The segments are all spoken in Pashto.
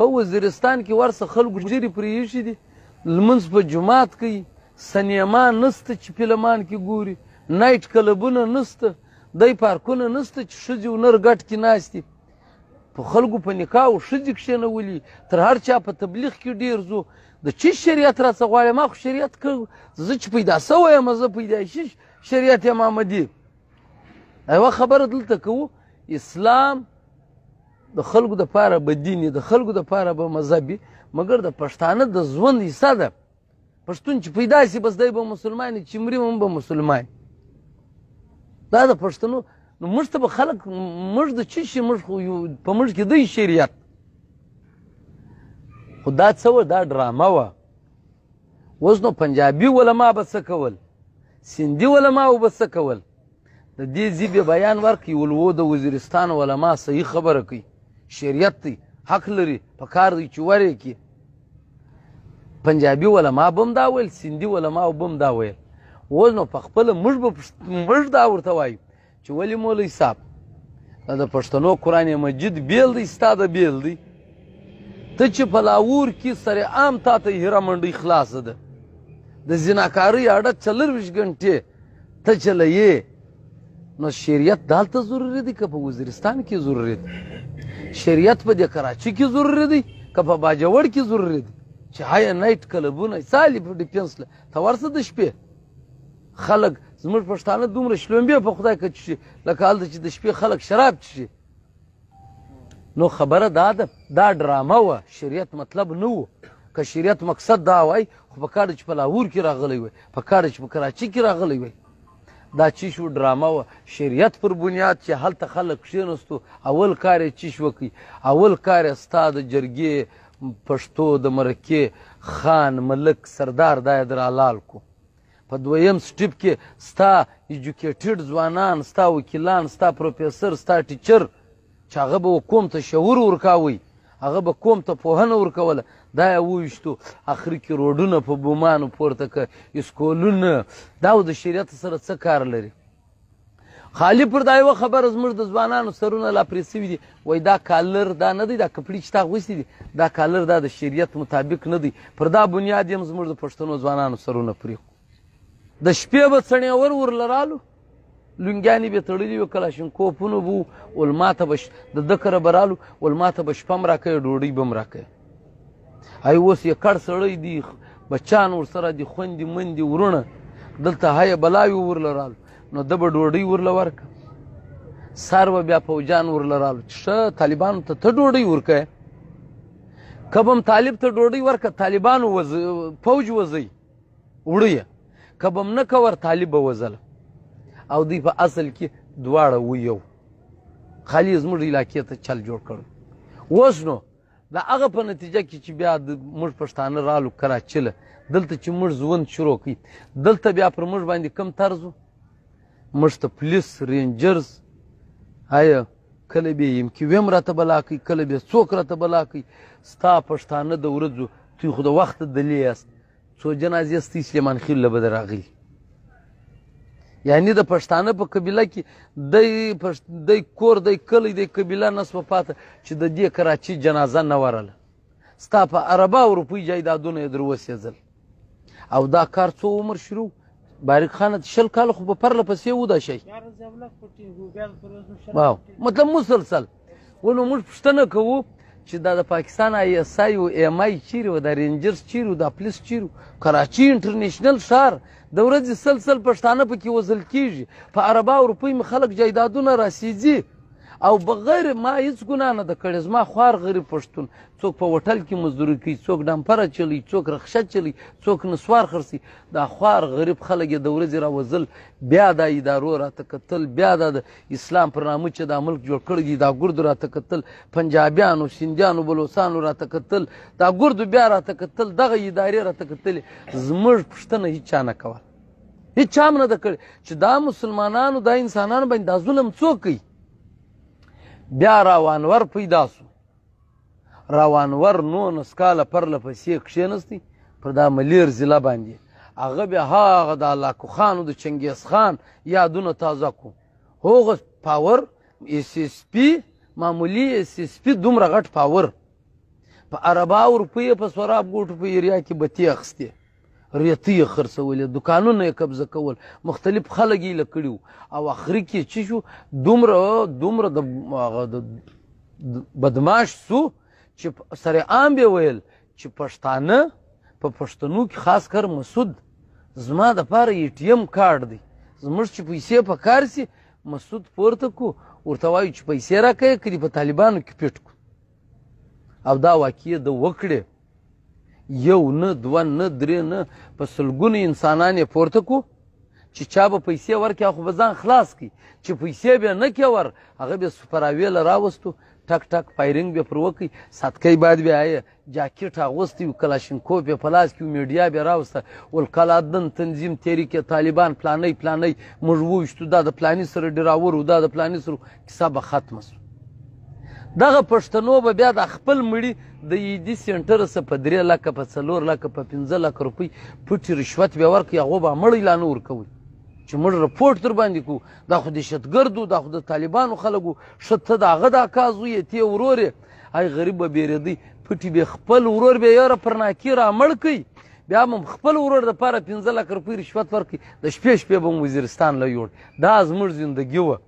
په وزیرستان کې ورسه خلکو ډېرې پرېښي دي لمونځ په جومات کوي سینما نسته چې فلمان کې ګوري نایټ کلبونه نسته دی پارکونه نسته چې ښځې او نر ګډ کې ناستي په خلکو په نکاح او ښځې کښېنولي تر هر چا په تبلیغ کې ډېر ځو د چی شریعت راڅه غواړي ما خو شریعت که زه چې پیدا سوی یم زه پیدا شي شریعت یې مامدي یوه خبره دلته کوو اسلام د خلکو د پاره به دیني د خلکو د پاره به مذهبي مګر د پښتانه د ژوند حصه ده پښتون چې پیدا شي بس دی به مسلمان چې مري هم به مسلمان دا د پښتنو نو موږ ته به خلک موږ د څه شي موږ خو یو په موږ کې دی شریعت خو دا څه دا ډرامه وه اوس نو پنجابي علما به څه کول سندي علما به څه کول د دې ژبې بیان ورکړي ولو د وزیرستان علما صحیح خبره کوي شریعت دی حق لري په کار دی چې ورې کې پنجابي علما به هم دا ویل سندي علما به هم دا ویل اوس نو په خپله موږ به موږ دا ورته وایو چې ولې مولوي صاحب دا د پښتنو قرآن مجید بیل دی ستا د بیل دی ته چې په لاور کې سره عام تا ته هیره منډۍ خلاصه ده د زناکارۍ اړه څلرویشت ګنټې ته چلوې نو شریعت دالته ضروری دی که په وزیرستان کې ضروری دی شریعت په دې کراچي کې ضروری دی که په باجوړ کې ضروری دی چې هاي نایټ کلبونه سالي په ډیفنس له ته ورسه د شپې خلک زموږ پښتانه دومره شلومبې په خدای کې چشي لکه هلته چې د شپې خلک شراب چشي نو خبره دا ده دا ډرامه وه شریعت مطلب نه و که شریعت مقصد دا وای خو په کار چې په لاهور کې راغلی وای په کار چې په کراچي کې راغلی وای دا چې شو ډرامه وه شریعت پر بنیاد چې هلته خلک کښېنستو اول کار یې چې شو کوي اول کار یې ستا د جرګې پښتو د مرکې خان ملک سردار دا یې درالال کو په دویم سټیپ کې ستا ایجوکیټډ ځوانان ستا وکیلان ستا پروفیسر ستا ټیچر چې هغه به قوم ته شعور ورکاوئ هغه به قوم ته پوهنه ورکوله دا یې وویشتو اخر کې روډونه په بومانو پورته که اسکولونه دا د شریعت سره څه کار لري خالی پر دا یوه خبره زموږ د ځوانانو سرونه لا پرې سوي دي وایي دا کالر دا نه دی دا کپړي چې تا اغوستي دي دا کالر دا د شریعت مطابق نه دی پر دا بنیاد یې هم زموږ د پښتنو ځوانانو سرونه پرېښو د شپې به څڼېور ورله رالو لونګیانې به تړلي وي کلاشینکوپونه به وو علما ته به د ده کره به رالو علما ته به شپه هم راکوي ډوډۍ به هم راکوي هی اوس یې کړ سړی دی بچان ورسره دي خوندې مندې ورونه دلته هیه بلاوې ورله رالو نو ده به ډوډۍ ورله ورکړه سار به بیا پوجان ورله رالو چې ښه طالبانو ته ته ډوډۍ ورکوې که به هم طالب ته ډوډۍ ورکړه طالبانو وز... پوج وزئ وړه یې که به هم نه کور طالب به وزله او دوی په اصل کې دواړه ویو خالی زموږ علاقې ته چل جوړ کړ اوس نو د هغه په نتیجه کې چې بیا موږ پښتانه رالو کراچله دلته چې موږ ژوند شروع کړي دلته بیا پر موږ باندې کم طرز موږ ته پولیس رینجرز آیا کله به یم کې ویم راته بلا کوي کله به څوک راته بلا کوي ستا پښتانه د ورځو توی خو د وخت دلی یاست څو جنازې ستې سلیمان خیل له به راغلي یعنی د پښتانه په قبیله کې د د کور د کلی د قبیله نسبه پاته چې د دې کراچي جنازه نه ورله ستا په عربه او روپۍ جایدادونه یې در وسېځل او دا کار څو عمر شروع باریک خانه شل کال خو په پرله پسې و دا شی واو مطلب مسلسل ولو موږ پوښتنه کوو چې دا د پاکستان آی اس آی او ایم آی چیرې و د رینجرز چیرې و د پولیس چیرې کراچي انټرنیشنل ښار د ورځې سل سل پښتانه پکې وزل کیږي په اربا او روپۍ مې خلک جایدادونه راسیځي او بغیر ما هیڅ ګناه نه ده کړې زما خوار غریب پښتون څوک په هوټل کې مزدوري کوي څوک ډمپره چلی څوک رخشه چلی څوک نسوار خرسي دا خوار غریب خلک یې د ورځې راوزل بیا دا ادارو راته کتل بیا دا د اسلام پر نامه چې دا ملک جوړ کړی دی دا ګردو راته کتل پنجابیانو سندیانو بلوسانو راته کتل دا ګردو بیا راته کتل دغه ادارې راته کتلې زموږ پوښتنه هیڅ چا نه کوله هیچ چا نه ده کړې چې دا مسلمانانو دا انسانانو باندې دا ظلم څوک کوي بیا روانور پیدا سو روانور نونس کاله پرله پسې کښېنستی پر دا ملیر ضلع باندې هغه بیا هغه د علاکو خانو د چنګیز خان یادونه تازه کو هغه پاور ایس ایس پي معمولي ایس ایس پي دومره غټ پاور په اربا روپیه په سوراب ګوټو په ایریا کې به تې اخیستې ریتی یې خرڅولې دوکانونه یې قبضه کول مختلف خلک یې لکړي او اخري کې چې شو دومره دومره د بدماش سو چې سره عام به ویل چې پښتانه په پښتنو کې خاص کر مسعود زما د پاره ای ټی ایم کارت دی زموږ چې پیسې په کار سي مسعود پورته کو ورته وایي چې پیسې راکړي کړي په طالبانو کې پټ کو او دا واقعي د وکړې یو نه دوه نه درې نه په سلګونه انسانان یې پورته کړو چې چا به پیسې ورکړي خو به ځان خلاص کړي چې پیسې بیا نه کې ور هغه بیا سپراوې له راوستو ټک ټک فایرینګ به پر وکړي ساتکۍ باید بیا یې جاکټ اغوستی و کلاشینکوف یې په لاس کې و میډیا بیا راوسته والقلادن تنظیم تحریک طالبان پلانی پلانی موږ وویشتو دا د پلاني سره ډراور و دا د پلاني سره کیسه به ختمه سو دغه پښتنو به بیا د خپل مړي د ایډي e سینټر سره په درې لکه په څلور لکه په پنځه لکه روپۍ پټې رشوت به ورکړي هغو به مړی لا نه ورکوي چې موږ رپورټ در باندې کو دا خو د شتګردو دا خو د طالبانو خلکو ښه ته د هغه د اکا زوی یې تې ورور یې هغې غریب به بېرېدی پټې به خپل ورور به یاره پر ناکي را مړ کوي بیا هم خپل ورور دپاره پنځه لکه روپۍ رشوت ورکړي د شپې شپې به وزیرستان له یوړ دا زموږ زندګي وه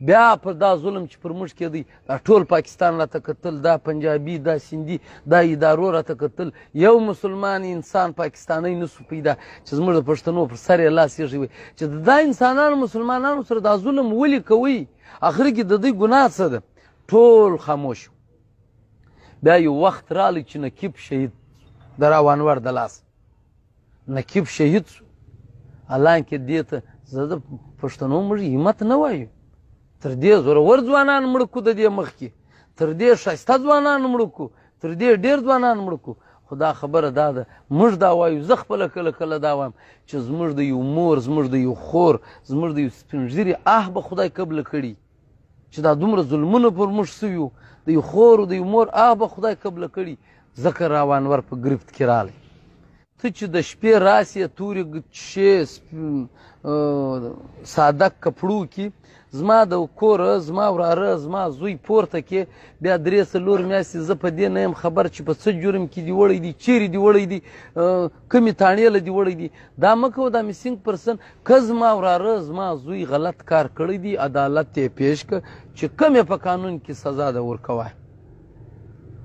بیا پر دا ظلم چې پر موږ کېدی دا ټول پاکستان راته کتل دا پنجابي دا سندي دا ادارو راته کتل یو مسلمان انسان پاکستانی نسو پیدا چې زموږ د پښتنو پر سر یې لاس یږي چې دا, دا انسانانو مسلمانانو سره دا ظلم ولې کوي اخر کې د دوی ګناه څه ده ټول خاموش بیا یو وخت رالی چې نکیب شهید د راوانور د لاس نکیب شهید شو حالانکې دې ته زه د پښتنو موږ همت نه وایو تر دې زورور ځوانان مړ کو د دې مخکې تر دې ښایسته ځوانان مړ کو تر دې ډېر ځوانان مړ کو خو دا خبره دا ده موږ دا وایو زه خپله کله کله دا وایم چې زموږ د یو مور زموږ د یو خور زموږ د یو سپینږیري آه به خدای قبله کړي چې دا دومره ظلمونه پر موږ سوي د یو خور د یو مور آه به خدای قبله کړي ذکر راوانور په ګرفت کې رالی ته چې د شپې راسې تورې شې ساده کپړو کې زما د کور زما وراره زما زوی پورته کې بیا درې څلور میاشتې زه په دې نه یم خبر چې په څه جرم کې دي وړی دي چیرې دي وړی دي کمې تاڼې له دي وړی دي دا مه کوه دا مسینګ پرسن که زما وراره زما زوی غلط کار کړی دی عدالت یې پیش که چې کمې په قانون کې سزا ده ورکوه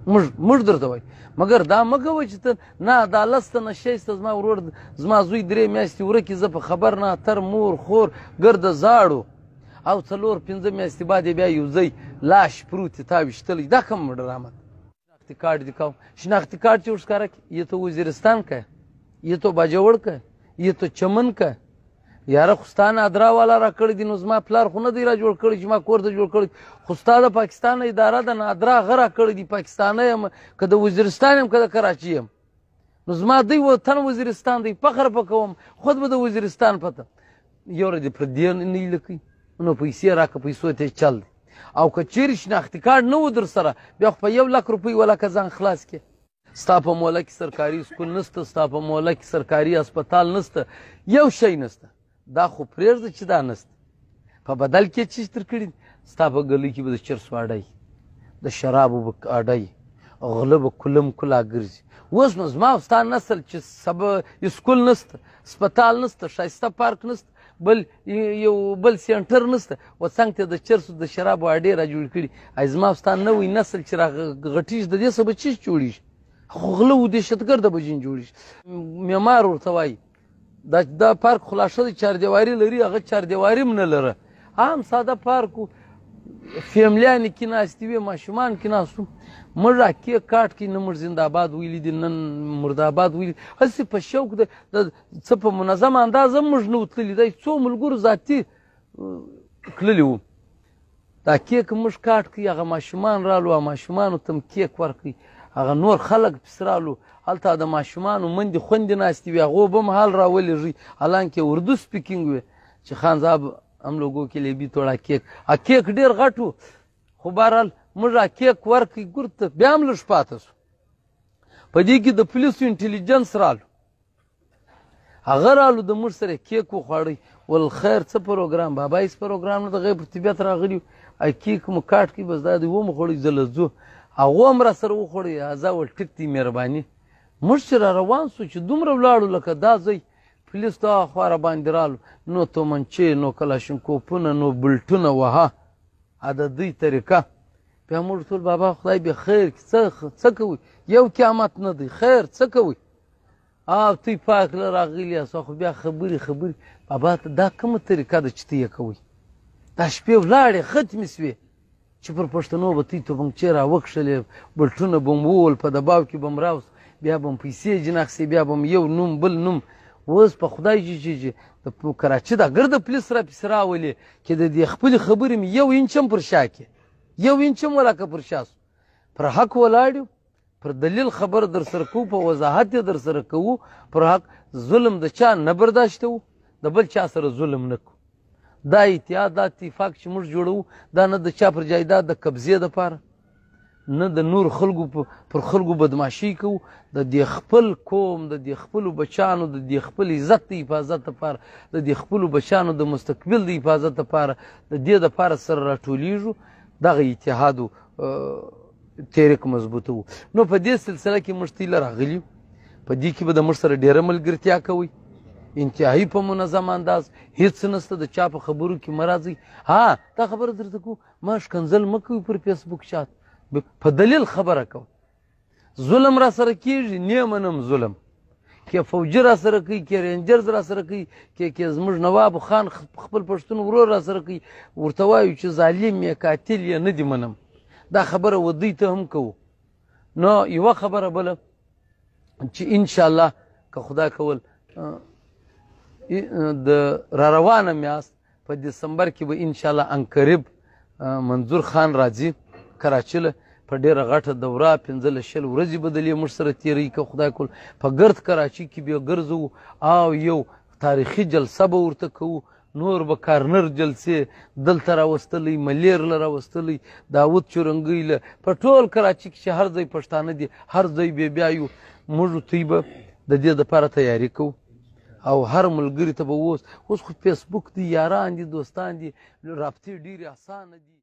موږ درته وای مګر دا مه کوه چې ته نه دا لس تنه شیس ته زما ورور زما زوی درې میاشتې ورکې زه په خبر نه تر مور خور ګرده زاړو او څلور پنځه میاشتې بعد یې بیا یو ځای لاش پروت تا ویشتلی دا کوم ډرامه شناختی کارډ دې کوم شناختی کارډ چې ورښکاره کړي یه ته وزیرستان که یه ته باجوړ که یه ته چمن که یاره خو ستا نه ادرا والا راکړی دي نو زما پلار خو نه دی را جوړ کړی چې ما کور ته جوړ کړی خو ستا د پاکستان اداره ده نه ادرا هغه راکړی دي پاکستانی یم که د وزیرستان یم که د کراچي یم نو زما دی وطن وزیرستان دی فخر په کوم خود به د وزیرستان پته یوره دې پر دې نه لیکي نو پیسې راکه پیسو ته چل دی او که چیرې شناختی کارډ نه و در سره بیا خو په یو لک روپۍ ولکه ځان خلاص کې ستا په موله کې سرکاري سکول نسته ستا په موله کې سرکاري هسپتال نسته یو شی نسته دا خو پرېږده چې دا نسته په بدل کې چې تر کړي ستا په ګلۍ کې به د چرس واډی د شرابو به اډی غله به کلم کلا ګرځي اوس نو زما ستا نسل چې سبه اسکول نسته سپتال نسته ښایسته پارک نسته بل یو بل سینټر نسته و څنګ ته د چرسو د شرابو اډې را جوړ کړي زما ستا نوی نسل چې را غټیږي د دې څه به چیز جوړیږي خو غله و دهشتګرده به جین جوړیږي معمار ورته وایي دا دا پارک خو لا ښه دی چاردیواري لري هغه چاردیواري هم نه لره هم ساده پارک و فیملیانې کې ناستې وې ماشومان کې ناست وو موږ راکې کاټ کې نه موږ زندهباد ویلي دي نه مرداباد ویلي هسې په شوق د څه په منظم انداز هم موږ نه وو تللي دی څو ملګرو ذاتي تللي وو دا کیک موږ کاټ کې هغه ماشومان رالو هغه ماشومانو ته م کیک ورکړئ هغه نور خلک پسرالو هلته د ماشومان مندې خوندې ناستې وي هغو به هم حال راولېږي حالانکې اردو سپیکینګ وي چې خان صاحب هم لوګو کې لیبي توړه کیک ا کیک ډېر غټ و خو بهرحال موږ ا کیک ورکړ ګورته بیا هم لږ پاتې شو په دې کې د پولیسو انټیلیجنس رالو هغه رالو د موږ سره کیک وخوړی ول خیر څه پروګرام بابا ایس پروګرام نه د غیب طبیعت راغلی کیک مو کاټ کې بس دا دی و مو خوړی زلزو هغو هم را سره وخوړې هذا ول ټیټ دي مهرباني موږ چې را روان سو چې دومره ولاړو لکه دا ځای پولیس ته خوا را باندې رالو نو تومنچې نو کلاشینکوپونه نو بلټونه وها ا د دوی طریقه بیا موږ ټول بابا خدای به خیر څه کوي یو قیامت نه دی خیر څه کوي او تی پاک له راغلی اسو خو بیا خبري خبري بابا دا کومه طریقه ده چې ته یې کوي دا شپې ولاړې ختمې سوې چې پر پښتنو به تی توپنګچې را وکښلې بلټونه به م وول په دباو کې به م راوس بیا به م پیسې جناخسې بیا به م یو نوم بل نوم اوس په خدای چې چې د کراچي دا ګرده پولیس را پسې راولې چې د دې خپلې خبرې مې یو انچ هم پر شا کې یو انچ هم ولاکه پر شا سو پر حق ولاړ پر دلیل خبر در سره کوو په وضاحت یې در سره کوو پر حق ظلم د چا نه برداشته وو د بل چا سره ظلم نه کوو دا اتحاد دا اتفاق چې موږ جوړو دا نه د چا پر ځای دا د قبضې دپاره نه د نور خلکو پر خلکو بدماشي کوو د دې خپل قوم د دې خپلو بچانو د دې خپل عزت د حفاظت دپاره د دې خپلو بچانو د مستقبل د حفاظت دپاره د دې دپاره سره راټولیږو دغه اتحادو تحریک مضبوطوو نو په دې سلسله کې موږ تیله راغلي په دې کې به د موږ سره ډېره ملګرتیا کوئ انتهایی په منظم انداز هیڅ نسته د چا په خبرو کې مرضی ها دا خبره درته کو ما شکنزل مکو پر فیسبوک شات په دلیل خبره کو ظلم را سره کیږي نیمنم ظلم کې فوجي را سره کوي کې رینجرز را سره کوي کې کې زموږ نواب خان خپل پښتون ورور را سره کوي ورته وایو چې ظالم یې قاتل یې نه دی منم دا خبره ودی ته هم کوو نو یوه خبره بله چې ان شاء الله که خدا کول د را روانه میاست په دسمبر کې به ان شاء الله انقریب منظور خان راځي کراچي له په ډیره غټه دوره پنځله شل ورځې به دلې موږ سره تیری که خدای کول په ګرد کراچي کې بیا ګرځو او یو تاریخي جلسه به ورته کوو نور به کارنر جلسې دلته راوستلی ملیر له راوستلی داود چورنګی له په ټول کراچي کې چې هر ځای پښتانه دي هر ځای بې بیا یو موږ دوی به د دې دپاره تیاری کوو او هر ملګری ته به اوس اوس خو فیسبوک دی یاران دي دوستان دي رابطې ډیرې اسانه دي